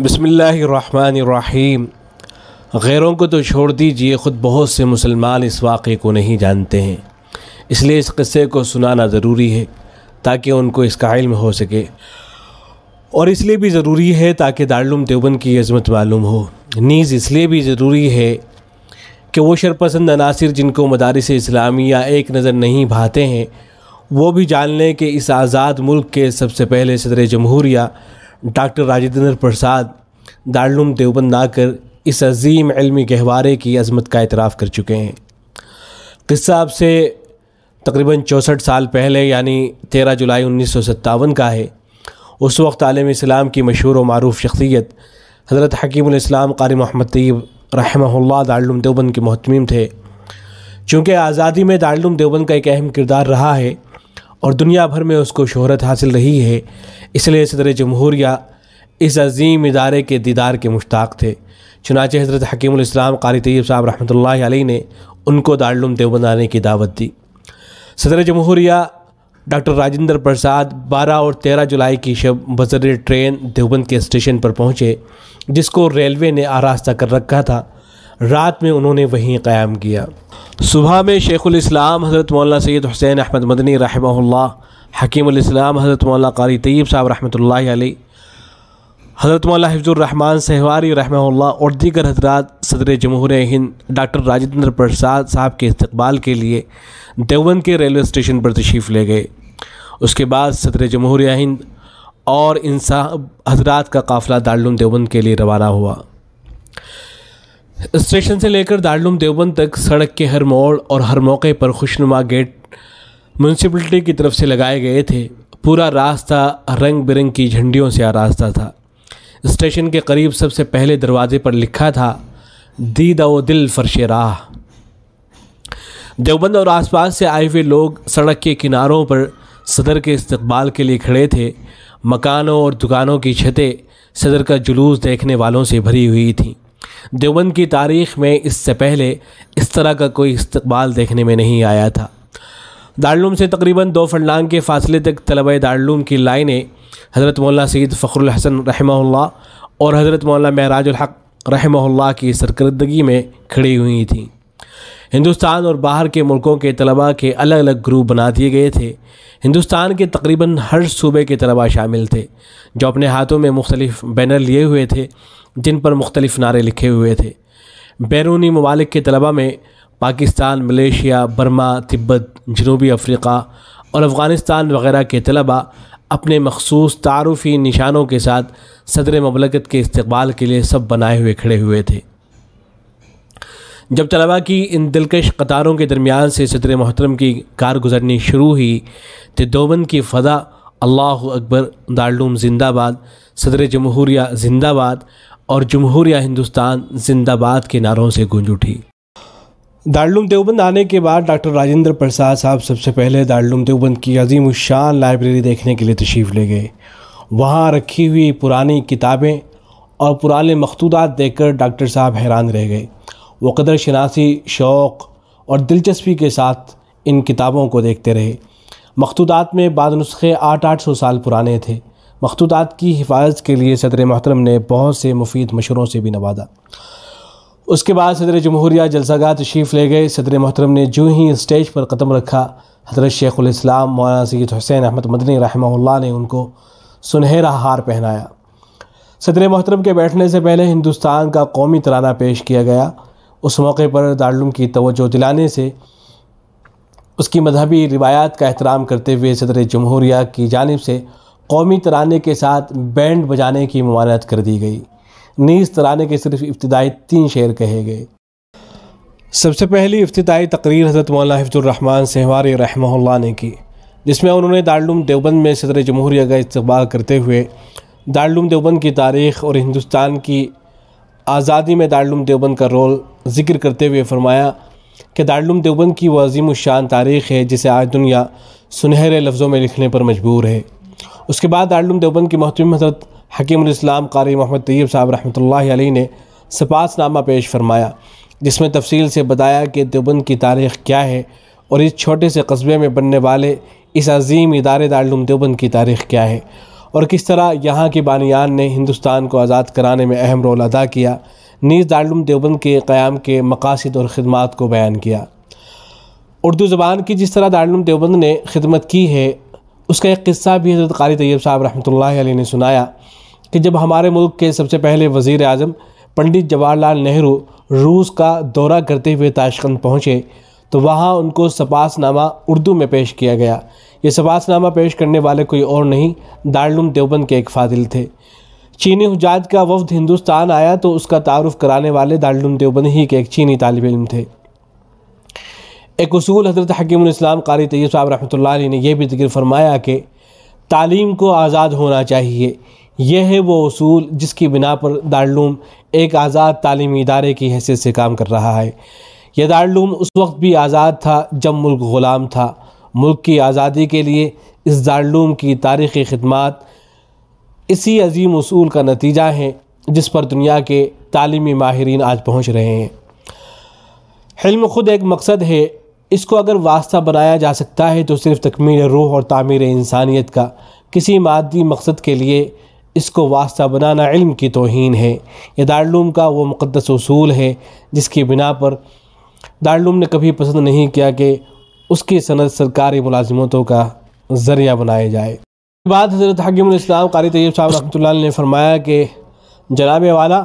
बसमीम गैरों को तो छोड़ दीजिए ख़ुद बहुत से मुसलमान इस वाक़े को नहीं जानते हैं इसलिए इस क़स्से को सुनाना ज़रूरी है ताकि उनको इसका इल्म हो सके और इसलिए भी ज़रूरी है ताकि दारुम देवबंद की अजमत मालूम हो नीज़ इसलिए भी ज़रूरी है कि वो शरपसंद अनासर जिनको मदारस इस्लामिया एक नज़र नहीं भाते हैं वो भी जान लें कि इस आज़ाद मुल्क के सबसे पहले सदर जमहूरिया डॉक्टर राजेंद्र प्रसाद दारुम देवबंद आकर इस अजीम इलमी गहवारे की अजमत का इतराफ़ कर चुके हैं किस्सा अब से तकरीबन चौंसठ साल पहले यानी तेरह जुलाई उन्नीस का है उस वक्त आलम इस्लाम की मशहूर व मरूफ शख्सियत हज़रत हकीम कारी मोहम्मद तयब रहम्ला दारुम देवबंद के महतमीम थे चूँकि आज़ादी में दारुम देवबंद का एक अहम किरदार रहा है और दुनिया भर में उसको शहरत हासिल रही है इसलिए सदर जमहूरिया इस अजीम इदारे के दीदार के मुश्ताक थे चुनाचे हज़रत हकीम कारी तयब साहब रहमत ने उनको दारुम देवबंद बनाने की दावत दी सदर जमहूरिया डॉक्टर राजेंद्र प्रसाद 12 और 13 जुलाई की शब बजर ट्रेन देवबंद के स्टेशन पर पहुंचे जिसको रेलवे ने आरास्ता कर रखा था रात में उन्होंने वहीं क़्याम किया सुबह में शेख़ुलस्लाम हज़रत मौलाना सैद हुसैन अहमद मदनी रहमल्ला हकीमस्म हज़रत मौलाना कारी तयब साहब रहमतुल्लाह अलैह हज़रत मौलाना हिफ्ज़ुररहमान सहवारी रहमल्ला और दीगर हजरात सदर जमहूर हिंद डॉक्टर राजेंद्र प्रसाद साहब के इस्तबाल के लिए देवन के रेलवे स्टेशन पर तशीफ़ ले गए उसके बाद सदर जमहूर हिंद और इन साहब हजरात का काफ़िला दारुल देवन के लिए रवाना हुआ स्टेशन से लेकर दारुम देवबंद तक सड़क के हर मोड़ और हर मौके पर खुशनुमा गेट म्यूनसिपलिटी की तरफ से लगाए गए थे पूरा रास्ता रंग बिरंग की झंडियों से आरास्ता था स्टेशन के करीब सबसे पहले दरवाजे पर लिखा था दीदा व दिल फरश राह देवबंद और आसपास से आए हुए लोग सड़क के किनारों पर सदर के इस्तकबाल के लिए खड़े थे मकानों और दुकानों की छतें सदर का जुलूस देखने वालों से भरी हुई थीं देवबंद की तारीख़ में इससे पहले इस तरह का कोई इस्तबाल देखने में नहीं आया था दारूम से तकरीबन दो फरलांग के फासले तक तलब दारूम की लाइनें हज़रत मौला सैद फ़खरुल हसन रहमा और हज़रत मौला महराजुलहक रहमा की सरकर्दगी में खड़ी हुई थी हिंदुस्तान और बाहर के मुल्कों के तलबा के अलग अलग ग्रुप बना दिए गए थे हिंदुस्तान के तकरीबन हर सूबे के तलबा शामिल थे जो अपने हाथों में मुख्तलिफ बैनर लिए हुए थे जिन पर मुख्तलिफ नारे लिखे हुए थे बैरूनी ममालिक के तलबा में पाकिस्तान मलेशिया बर्मा तिब्बत जनूबी अफ्रीका और अफ़गानिस्तान वगैरह के तलबा अपने मखसूस तारफ़ी निशानों के साथ सदर ममलकत के इस्तबाल के लिए सब बनाए हुए खड़े हुए थे जब तलबा की इन दिलकश कतारों के दरमियान से सदर मोहतरम की कार गुजरनी शुरू हुई तो दोबंद की फ़दा अल्लाह अकबर दारूम जिंदाबाद सदर जमहूरिया जिंदाबाद और जमहूरिया हिंदुस्तान जिंदाबाद के नारों से गूंज उठी दारुम देवबंद आने के बाद डॉक्टर राजेंद्र प्रसाद साहब सबसे पहले दारुम देवबंद की अजीम शान लाइब्रेरी देखने के लिए तशीफ़ ले गए वहाँ रखी हुई पुरानी किताबें और पुराने मखतूत देखकर डॉक्टर साहब हैरान रह गए वो कदर शनासी शौक़ और दिलचस्पी के साथ इन किताबों को देखते रहे मखतूत में बाद नुस्खे आठ आठ सौ साल पुराने थे मखतूदात की हिफाजत के लिए सदर महतरम ने बहुत से मुफीद मशरों से भी नवाजा उसके बाद सदर जमहूरिया जलसागा तशीफ ले गए सदर महतरम ने जो ही स्टेज पर कदम रखा हजरत शेख़ुलस्लाम मौलाना सैद हुसैन अहमद मदनी रहमल्ला ने उनको सुनहरा हार पहनाया सदर महतरम के बैठने से पहले हिंदुस्तान का कौमी तराना पेश किया गया उस मौके पर दारुम की तवज्जो दिलाने से उसकी मजहबी रिवायात का एहतराम करते हुए सदर जमहूरिया की जानब से कौमी तराने के साथ बैंड बजाने की ममानत कर दी गई नीज तराने के सिर्फ इब्तदाई तीन शेर कहे गए सबसे पहली इब्तदाई तकरीर हज़रत मौलाना हिफ्तुलरहमान सहवारी रहमल ने की जिसमें उन्होंने दारुम देवबंद में सदर जमहूरिया का इस्तबाल करते हुए दारुम देवबंद की तारीख़ और हिंदुस्तान की आज़ादी में दारुम देवबंद का रोल ज़िक्र करते हुए फरमाया कि दारुम देवबंद की वह अजीम शान तारीख़ है जिसे आज दुनिया सुनहरे लफ्ज़ों में लिखने पर मजबूर है उसके बाद आलम देवबंद के महतम हजरत हकीम कारी मोहम्मद तैयब साहब रहमत ने सपास नामा पेश फरमाया जिसमें तफसील से बताया कि देवबंद की तारीख़ क्या है और इस छोटे से कस्बे में बनने वाले इस अजीम इदारे दारुम देवबंद की तारीख़ क्या है और किस तरह यहाँ के बानियान ने हिंदुस्तान को आज़ाद कराने में अहम रोल अदा किया नीज़ दारुम देवबंद के क़्याम के मकासद और ख़दमात को बयान किया उर्दू ज़बान की जिस तरह दारुम देवबंद ने खिदमत की है उसका एक किस्सा भी हजरत कारी तैयब साहब रहमत ने सुनाया कि जब हमारे मुल्क के सबसे पहले वज़ी अजम पंडित जवाहरलाल नेहरू रूस का दौरा करते हुए ताशकंद पहुँचे तो वहाँ उनको सपासनामा उर्दू में पेश किया गया ये सपासनामा पेश करने वाले कोई और नहीं दारुम देवबंद के एक फादिल थे चीनी हजाज का वफद हिंदुस्तान आया तो उसका तारुफ कराने वाले दारुम देवबंद ही के एक चीनी तालब इम थे एक असूल हज़रत हकीम इस्लाम कारी तैयब साहब रहमतुल्लाह ने यह भी जिक्र फरमाया कि तालीम को आज़ाद होना चाहिए यह है वो असूल जिसकी बिना पर दारूम एक आज़ाद तालीमी इदारे की हैसियत से काम कर रहा है यह दारूम उस वक्त भी आज़ाद था जब मुल्क ग़ुलाम था मुल्क की आज़ादी के लिए इस दारूम की तारीख़ी खदमात इसी अजीम असूल का नतीजा है जिस पर दुनिया के तालीमी माहरीन आज पहुँच रहे हैं हिल्म ख़ुद एक मकसद है इसको अगर वास्ता बनाया जा सकता है तो सिर्फ तकमील रूह और तामीर इंसानियत का किसी मादी मकसद के लिए इसको वास्ता बनाना इल्म की तोहन है यह दारूम का वो मुक़दस असूल है जिसकी बिना पर दारूम ने कभी पसंद नहीं किया कि उसकी सनत सरकारी मुलाजमतों का ज़रिया बनाया जाए बाद हज़रत हकीम कारी तैयब साहब रहमत ने फरमाया कि जनाब वाला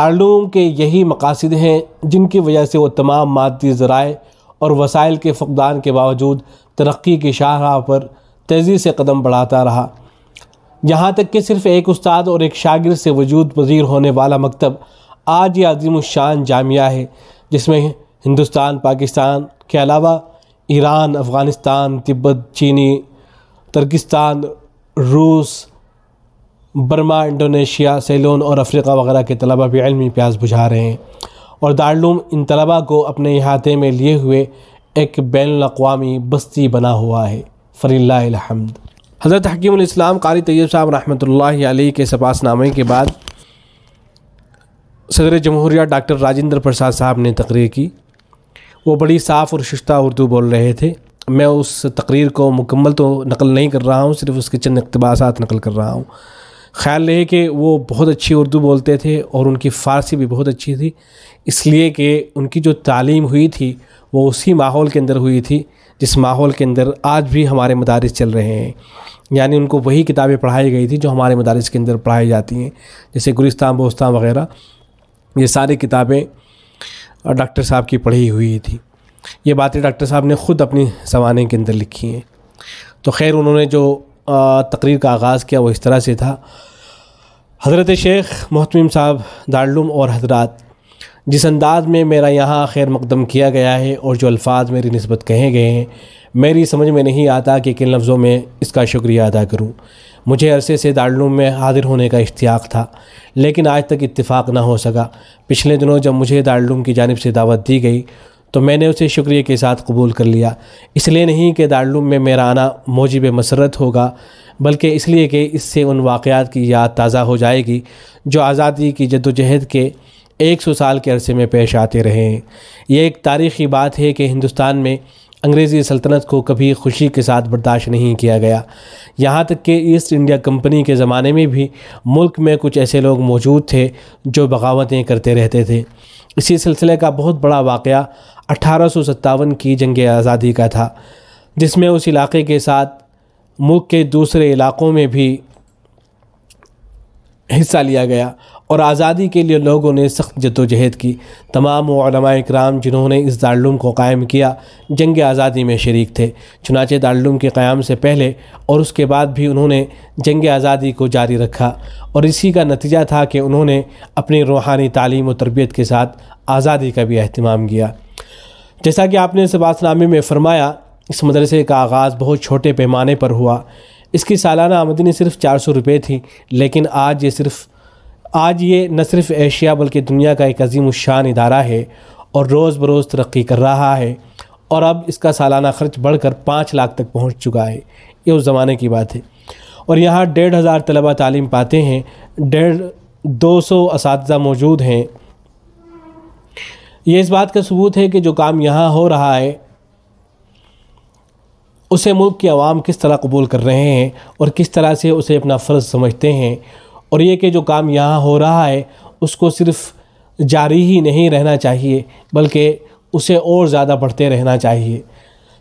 दारूम के यही मकासद हैं जिनकी वजह से वो तमाम मादी ज़राए और वसाइल के फकदान के बावजूद तरक्की की शाहराह पर तेज़ी से कदम बढ़ाता रहा यहाँ तक कि सिर्फ़ एक उस्ताद और एक शागिर से वजूद पजीर होने वाला मकतब आज ये अजीम शान जामिया है जिसमें हिंदुस्तान पाकिस्तान के अलावा ईरान अफ़गानिस्तान तिब्बत चीनी तर्किस्तान रूस बर्मा इंडोनेशिया सेलोन और अफ्रीका वगैरह के तलबा भी इलमी प्यास बुझा रहे हैं और दारूम इन तलबा को अपने अहाते में लिए हुए एक बैन अवी बस्ती बना हुआ है फ़रील्लाहमद हज़रत हकीम कारी तैयब साहब रही के सपासनामे के बाद सदर जमहूरिया डॉक्टर राजेंद्र प्रसाद साहब ने तकरीर की वो बड़ी साफ़ और शिश्ता उर्दू बोल रहे थे मैं उस तकरीर को मुकम्मल तो नकल नहीं कर रहा हूँ सिर्फ उसके चंद इकतबासात नकल कर रहा हूँ ख्याल रहे कि वो बहुत अच्छी उर्दू बोलते थे और उनकी फ़ारसी भी बहुत अच्छी थी इसलिए कि उनकी जो तालीम हुई थी वो उसी माहौल के अंदर हुई थी जिस माहौल के अंदर आज भी हमारे मदारस चल रहे हैं यानी उनको वही किताबें पढ़ाई गई थी जो हमारे मदारस के अंदर पढ़ाई जाती हैं जैसे गुलिस्तान बोस्तान वगैरह ये सारी किताबें डॉक्टर साहब की पढ़ी हुई थी ये बातें डॉक्टर साहब ने ख़ुद अपनी जमाने के अंदर लिखी हैं तो खैर उन्होंने जो तकरीर का आगाज़ किया वो इस तरह से था हज़रत शेख महतमीम साहब दारुम और हजरात जिस अंदाज में मेरा यहाँ खैर मकदम किया गया है और जो अल्फाज मेरी नस्बत कहे गए हैं मेरी समझ में नहीं आता कि किन लफ्ज़ों में इसका शुक्रिया अदा करूँ मुझे अरसे से दारुम में हाजिर होने का इश्तियाक था लेकिन आज तक इतफाक़ ना हो सका पिछले दिनों जब मुझे दारुम की जानब से दावत दी गई तो मैंने उसे शुक्रिया के साथ कबूल कर लिया इसलिए नहीं कि दारुम में मेरा आना मौजिब मसरत होगा बल्कि इसलिए कि इससे उन वाक़ात की याद ताज़ा हो जाएगी जो आज़ादी की जदोजहद के एक सौ साल के अरसे में पेश आते रहे हैं ये एक तारीख़ी बात है कि हिंदुस्तान में अंग्रेज़ी सल्तनत को कभी खुशी के साथ बर्दाश्त नहीं किया गया यहाँ तक कि ईस्ट इंडिया कंपनी के ज़माने में भी मुल्क में कुछ ऐसे लोग मौजूद थे जो बगावतें करते रहते थे इसी सिलसिले का बहुत बड़ा वाक़ अठारह की जंग आज़ादी का था जिसमें उस इलाके के साथ मुल्क के दूसरे इलाक़ों में भी हिस्सा लिया गया और आज़ादी के लिए लोगों ने सख्त जदोजहद की तमाम कराम जिन्होंने इस दारुम को कायम किया जंग आज़ादी में शरीक थे चुनाचे दारुम के क़्याम से पहले और उसके बाद भी उन्होंने जंग आज़ादी को जारी रखा और इसी का नतीजा था कि उन्होंने अपनी रूहानी तालीम और तरबियत के साथ आज़ादी का भी अहतमाम किया जैसा कि आपने सबासनामे में फरमाया इस मदरसे का आगाज़ बहुत छोटे पैमाने पर हुआ इसकी सालाना आमदनी सिर्फ चार सौ रुपये थी लेकिन आज ये सिर्फ आज ये न सिर्फ एशिया बल्कि दुनिया का एक अजीम शान इदारा है और रोज़ बरोज़ तरक्की कर रहा है और अब इसका सालाना खर्च बढ़कर पाँच लाख तक पहुँच चुका है ये उस ज़माने की बात है और यहाँ डेढ़ हज़ार तलबा तालीम पाते हैं डेढ़ दो सौ इस मौजूद हैं ये इस बात का सबूत है कि जो काम यहाँ हो रहा है उसे मुल्क के आवाम किस तरह कबूल कर रहे हैं और किस तरह से उसे अपना फ़र्ज़ समझते हैं और ये कि जो काम यहाँ हो रहा है उसको सिर्फ़ जारी ही नहीं रहना चाहिए बल्कि उसे और ज़्यादा बढ़ते रहना चाहिए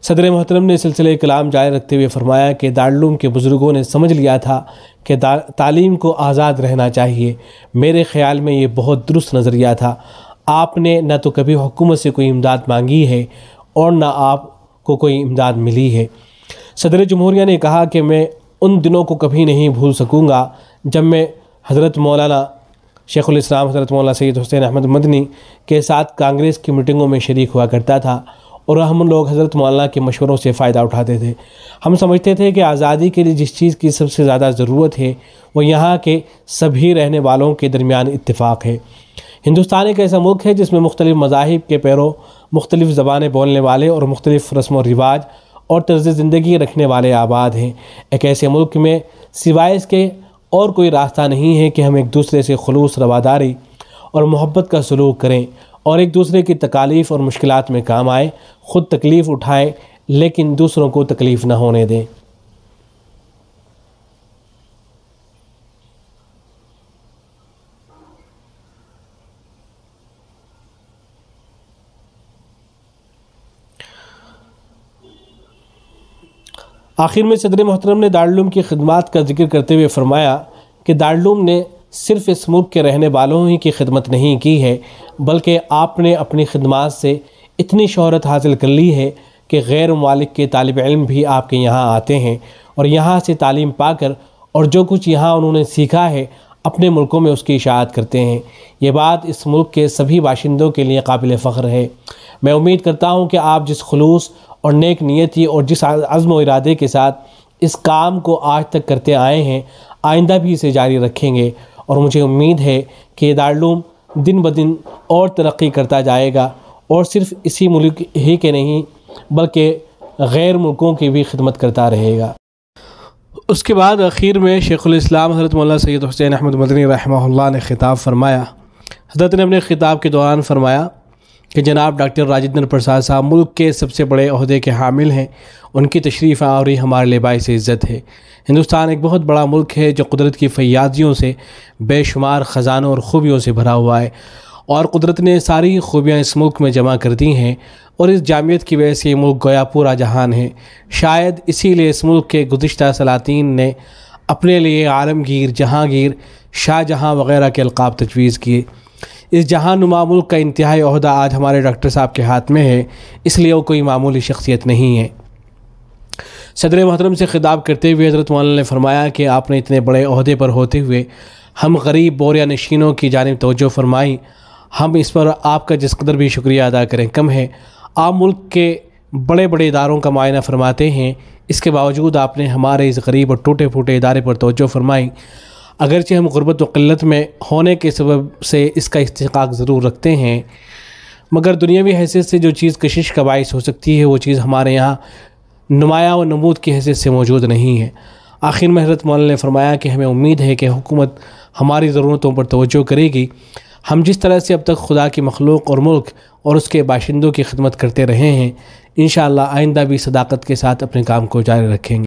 सदर मोहतरम ने सिलसिले कलाम जारी रखते हुए फरमाया कि दारुम के बुज़ुर्गों ने समझ लिया था कि तालीम को आज़ाद रहना चाहिए मेरे ख़्याल में ये बहुत दुरुस्त नज़रिया था आपने ना तो कभी हुकूमत से कोई इमदाद मांगी है और ना आपको कोई इमदाद मिली है सदर जमहूरिया ने कहा कि मैं उन दिनों को कभी नहीं भूल सकूँगा जब मैं हज़रत मौलाना शेख़ुलस्लाम हज़रत मौलाना सैद हुसैन अहमद मदनी के साथ कांग्रेस की मीटिंगों में शरीक हुआ करता था और हम लोग हज़रत मौलाना के मशवरों से फ़ायदा उठाते थे हम समझते थे कि आज़ादी के लिए जिस चीज़ की सबसे ज़्यादा ज़रूरत है वो यहाँ के सभी रहने वालों के दरमियान इतफाक़ है हिंदुस्तान एक ऐसा मुल्क है जिसमें मुख्तलिफ़ मजाहब के पैरों मुख्तलिफ़ ज़बानें बोलने वाले और मुख्तलिफ़ रस्म व रिवाज और तर्ज ज़िंदगी रखने वाले आबाद हैं एक ऐसे मुल्क में सिवाय इसके और कोई रास्ता नहीं है कि हम एक दूसरे से खलूस रवादारी और मोहब्बत का सलूक करें और एक दूसरे की तकालीफ़ और मुश्किल में काम आए ख़ुद तकलीफ़ उठाएँ लेकिन दूसरों को तकलीफ़ ना होने दें आखिर में सदर मोहतरम ने दारूम की खदमात का जिक्र करते हुए फरमाया कि दारूम ने सिर्फ इस मुल्क के रहने वालों ही की खिदमत नहीं की है बल्कि आपने अपनी खदमात से इतनी शहरत हासिल कर ली है कि गैर मालिक के तालब इलम भी आपके यहाँ आते हैं और यहाँ से तालीम पाकर और जो कुछ यहाँ उन्होंने सीखा है अपने मुल्कों में उसकी इशात करते हैं ये बात इस मुल्क के सभी बाशिंदों के लिए काबिल फ़ख्र है मैं उम्मीद करता हूँ कि आप जिस खलूस और नेक नीयत ही और जिस अज़म व इरादे के साथ इस काम को आज तक करते आए हैं आइंदा भी इसे जारी रखेंगे और मुझे उम्मीद है कि ये दारूम दिन ब दिन और तरक्की करता जाएगा और सिर्फ इसी मुल्क ही के नहीं बल्कि गैर मुल्कों की भी खिदमत करता रहेगा उसके बाद आखिर में शेख़ुलस्लाम हज़रत मौला सैद हुसैन अहमद मदनी रहमल्ला ने ख़िताब फरमाया हज़रत ने अपने ख़िताब के दौरान फरमाया कि जनाब डॉक्टर राजेंद्र प्रसाद साहब मुल्क के सबसे बड़े अहदे के हामिल हैं उनकी तशरीफ़ आवरी हमारे लिए से इज़्ज़त है हिंदुस्तान एक बहुत बड़ा मुल्क है जो कुदरत की फ़ैयाजियों से बेशुमार ख़जानों और ख़ूबियों से भरा हुआ है और कुदरत ने सारी खूबियाँ इस मुल्क में जमा कर दी हैं और इस जामियत की वजह से ये मुल्क गोया पूरा जहान है शायद इसीलिए इस मुल्क के गुज्त सलातीन ने अपने लिए आलमगीर जहांगीर शाहजहाँ वगैरह के अलकाब तजवीज़ किए इस नुमा मुल्क का इंतहाई अहदा आज हमारे डॉक्टर साहब के हाथ में है इसलिए वो कोई मामूली शख्सियत नहीं है सदर महतरम से खिताब करते हुए हज़रत मौलाना ने फरमाया कि आपने इतने बड़े अहदे पर होते हुए हम गरीब बोरिया नशीनों की जानब तोजो फरमाई हम इस पर आपका जिस कदर भी शुक्रिया अदा करें कम है आप मुल्क के बड़े बड़े इदारों का मायना फरमाते हैं इसके बावजूद आपने हमारे इस गरीब और टूटे फूटे इदारे पर तोजो फरमाई अगरचे हम गुरबत व किल्लत में होने के सबब से इसका इस्तक ज़रूर रखते हैं मगर दुनियावी हैसियत से जो चीज़ कशिश का बायस हो सकती है वो चीज़ हमारे यहाँ नुमाया व नमूद की हैसियत से मौजूद नहीं है आखिर में हजरत मौलाना ने फरमाया कि हमें उम्मीद है कि हुकूमत हमारी ज़रूरतों पर तोज्जो करेगी हम जिस तरह से अब तक खुदा की मखलूक और मुल्क और उसके बाशिंदों की खिदमत करते रहे हैं इन आइंदा भी सदाकत के साथ अपने काम को जारी रखेंगे